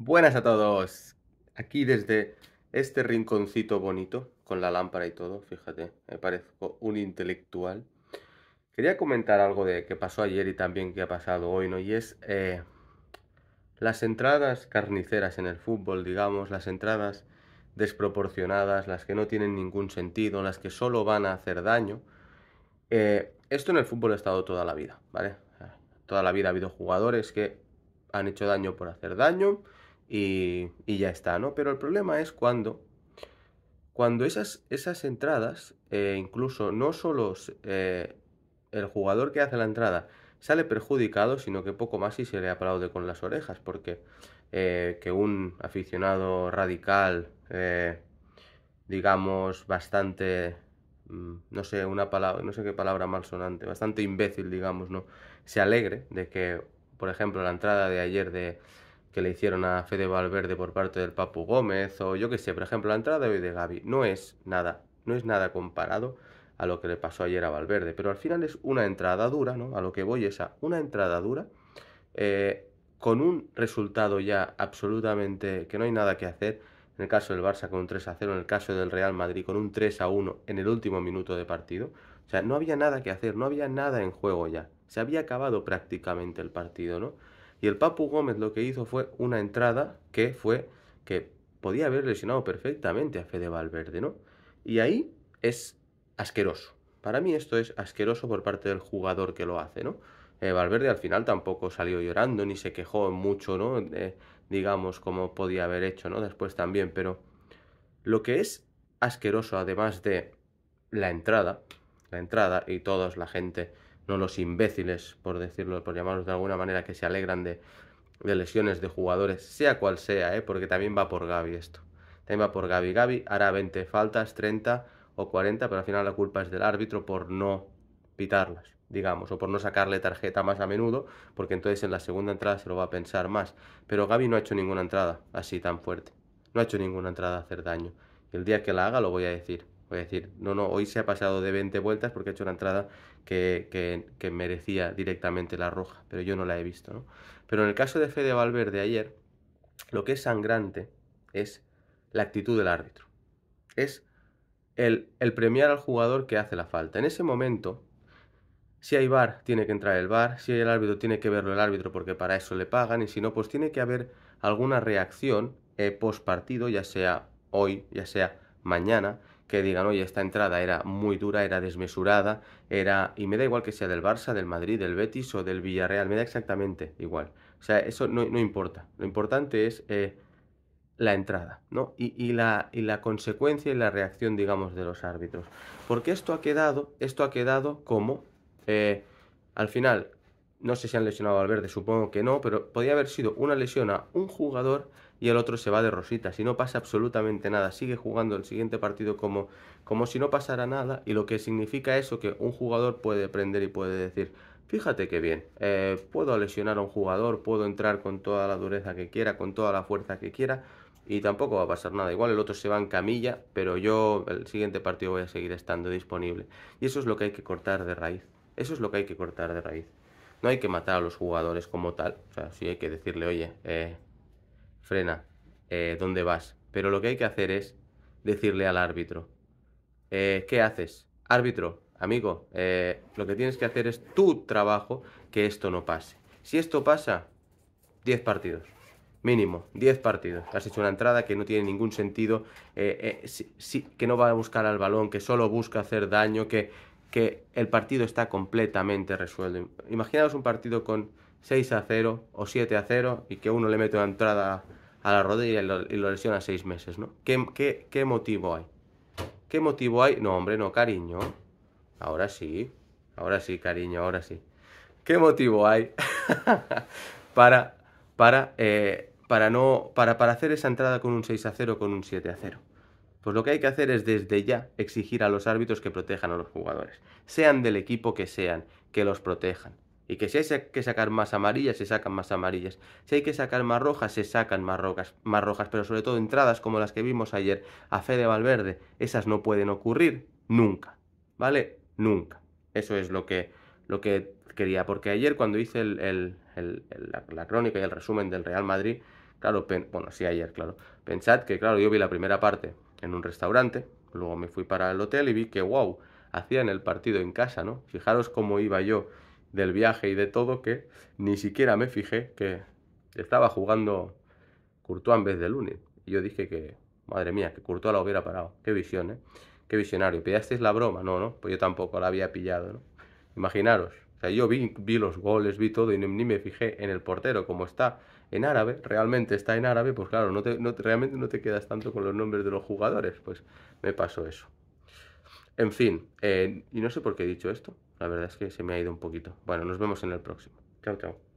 Buenas a todos. Aquí desde este rinconcito bonito, con la lámpara y todo, fíjate, me parezco un intelectual. Quería comentar algo de que pasó ayer y también que ha pasado hoy, ¿no? Y es eh, las entradas carniceras en el fútbol, digamos, las entradas desproporcionadas, las que no tienen ningún sentido, las que solo van a hacer daño. Eh, esto en el fútbol ha estado toda la vida, ¿vale? Toda la vida ha habido jugadores que han hecho daño por hacer daño y, ya está, ¿no? Pero el problema es cuando, cuando esas, esas entradas, eh, incluso no solo eh, el jugador que hace la entrada sale perjudicado, sino que poco más y se le aplaude con las orejas, porque eh, que un aficionado radical, digamos, bastante mm, no sé, una palabra, no sé qué palabra malsonante, bastante imbécil, digamos, ¿no? Se alegre de que, por ejemplo, la entrada de ayer de, que le hicieron a Fede Valverde por parte del Papu Gómez, o yo qué sé, por ejemplo, la entrada de hoy de Gaby, no es nada, no es nada comparado a lo que le pasó ayer a Valverde, pero al final es una entrada dura, ¿no? A lo que voy es a una entrada dura, eh, con un resultado ya absolutamente que no hay nada que hacer, en el caso del Barça con un 3 a 0, en el caso del Real Madrid con un 3 a 1 en el último minuto de partido, o sea, no había nada que hacer, no había nada en juego ya, se había acabado prácticamente el partido, ¿no? Y el Papu Gómez lo que hizo fue una entrada que fue que podía haber lesionado perfectamente a Fede Valverde, ¿no? Y ahí es asqueroso. Para mí esto es asqueroso por parte del jugador que lo hace, ¿no? Eh, Valverde al final tampoco salió llorando ni se quejó mucho, ¿no? digamos, como podía haber hecho, ¿no? Después también, pero lo que es asqueroso, además de la entrada, la entrada y toda la gente no los imbéciles, por decirlo, por llamarlos de alguna manera, que se alegran de, de lesiones de jugadores, sea cual sea, ¿eh? porque también va por Gaby esto. También va por Gaby. Gaby hará 20 faltas, 30 o 40, pero al final la culpa es del árbitro por no pitarlas, digamos, o por no sacarle tarjeta más a menudo, porque entonces en la segunda entrada se lo va a pensar más. Pero Gaby no ha hecho ninguna entrada así tan fuerte. No ha hecho ninguna entrada a hacer daño. Y el día que la haga lo voy a decir. Voy a decir, no, no, hoy se ha pasado de 20 vueltas porque ha hecho una entrada que, merecía directamente la roja, pero yo no la he visto. ¿no? Pero en el caso de Fede Valverde ayer, lo que es sangrante es la actitud del árbitro. Es el, premiar al jugador que hace la falta. En ese momento, si hay VAR, tiene que entrar el VAR, si hay el árbitro, tiene que verlo el árbitro porque para eso le pagan, y si no, pues tiene que haber alguna reacción eh, post partido, ya sea hoy, ya sea mañana, que digan, oye, esta entrada era muy dura, era desmesurada, era... Y me da igual que sea del Barça, del Madrid, del Betis o del Villarreal, me da exactamente igual. O sea, eso no, importa. Lo importante es eh, la entrada, ¿no? Y, la, y la consecuencia y la reacción, digamos, de los árbitros. Porque esto ha quedado, esto ha quedado como... Eh, al final, no sé si han lesionado al verde, supongo que no, pero podía haber sido una lesión a un jugador y el otro se va de rosita. Si no pasa absolutamente nada, sigue jugando el siguiente partido como, como si no pasara nada. Y lo que significa eso que un jugador puede prender y puede decir, fíjate que bien, eh, puedo lesionar a un jugador, puedo entrar con toda la dureza que quiera, con toda la fuerza que quiera. Y tampoco va a pasar nada. Igual el otro se va en camilla, pero yo el siguiente partido voy a seguir estando disponible. Y eso es lo que hay que cortar de raíz. Eso es lo que hay que cortar de raíz. No hay que matar a los jugadores como tal, o sea, sí hay que decirle, oye, eh, frena, eh, ¿dónde vas? Pero lo que hay que hacer es decirle al árbitro, eh, ¿qué haces? Árbitro, amigo, lo que tienes que hacer es tu trabajo, que esto no pase. Si esto pasa, 10 partidos. Mínimo, 10 partidos. Has hecho una entrada que no tiene ningún sentido, que no va a buscar al balón, que solo busca hacer daño, que, que el partido está completamente resuelto. Imaginaos un partido con 6 a 0 o 7 a 0 y que uno le mete una entrada a la rodilla y lo, lesiona 6 meses, ¿no? ¿Qué, motivo hay? ¿Qué motivo hay? No, hombre, no, cariño. Ahora sí, ahora sí, cariño, ahora sí. ¿Qué motivo hay para, para, eh, para, no, para, para hacer esa entrada con un 6 a 0 con un 7 a 0? Pues lo que hay que hacer es desde ya exigir a los árbitros que protejan a los jugadores, sean del equipo que sean, que los protejan. Y que si hay que sacar más amarillas, se sacan más amarillas. Si hay que sacar más rojas, se sacan más rojas, más rojas. Pero sobre todo entradas como las que vimos ayer a Fede Valverde, esas no pueden ocurrir nunca. ¿Vale? Nunca. Eso es lo que, lo que quería. Porque ayer cuando hice la, crónica y el resumen del Real Madrid, claro, bueno, sí ayer, claro. Pensad que, claro, yo vi la primera parte en un restaurante, luego me fui para el hotel y vi que, wow, hacían el partido en casa, ¿no? Fijaros cómo iba yo del viaje y de todo que ni siquiera me fijé que estaba jugando Courtois en vez de Lunin. Y yo dije que, madre mía, que Courtois la hubiera parado. Qué visión, ¿eh? Qué visionario. ¿Pillasteis la broma? No, no, pues yo tampoco la había pillado, ¿no? Imaginaros. O sea, yo vi, los goles, vi todo y ni, me fijé en el portero como está en árabe, realmente está en árabe, pues claro, no te, realmente no te quedas tanto con los nombres de los jugadores, pues me pasó eso. En fin, eh, y no sé por qué he dicho esto, la verdad es que se me ha ido un poquito. Bueno, nos vemos en el próximo. Chao, chao.